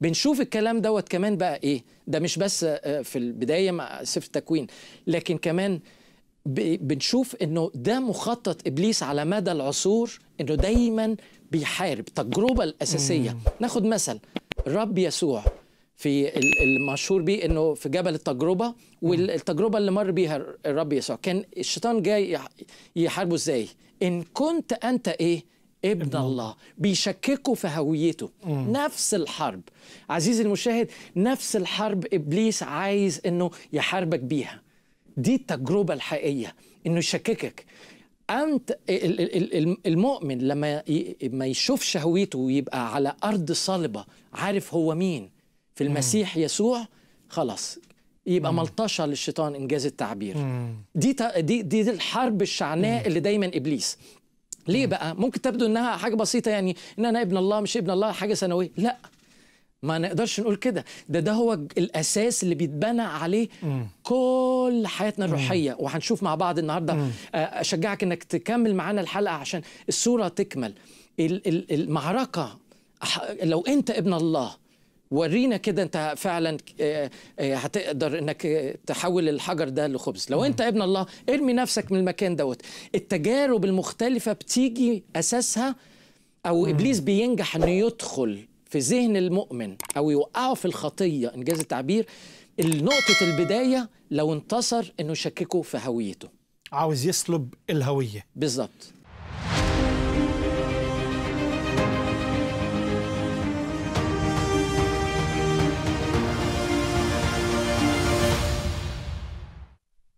بنشوف الكلام دوت كمان بقى ايه ده مش بس آه، في البدايه مع سفر التكوين لكن كمان بنشوف انه ده مخطط ابليس على مدى العصور انه دايما بيحارب التجربه الاساسيه ناخد مثل الرب يسوع في المشهور بيه انه في جبل التجربه والتجربه اللي مر بيها الرب يسوع كان الشيطان جاي يحاربه ازاي ان كنت انت ايه ابن الله بيشككوا في هويته مم. نفس الحرب عزيزي المشاهد نفس الحرب ابليس عايز انه يحاربك بيها دي التجربه الحقيقيه انه يشككك انت المؤمن لما ما يشوفش هويته ويبقى على ارض صلبه عارف هو مين في المسيح يسوع خلاص يبقى مم. ملطشه للشيطان انجاز التعبير مم. دي دي دي الحرب الشعناء اللي دايما ابليس ليه بقى ممكن تبدو انها حاجه بسيطه يعني ان انا ابن الله مش ابن الله حاجه ثانويه لا ما نقدرش نقول كده ده ده هو الاساس اللي بيتبنى عليه مم. كل حياتنا الروحيه وهنشوف مع بعض النهارده اشجعك انك تكمل معانا الحلقه عشان الصوره تكمل المعركه لو انت ابن الله ورينا كده انت فعلا آه، آه، هتقدر انك تحول الحجر ده لخبز لو انت ابن الله ارمي نفسك من المكان دوت التجارب المختلفه بتيجي اساسها او ابليس بينجح انه يدخل في ذهن المؤمن او يوقعه في الخطيه انجاز التعبير نقطه البدايه لو انتصر انه يشككه في هويته عاوز يسلب الهويه بالظبط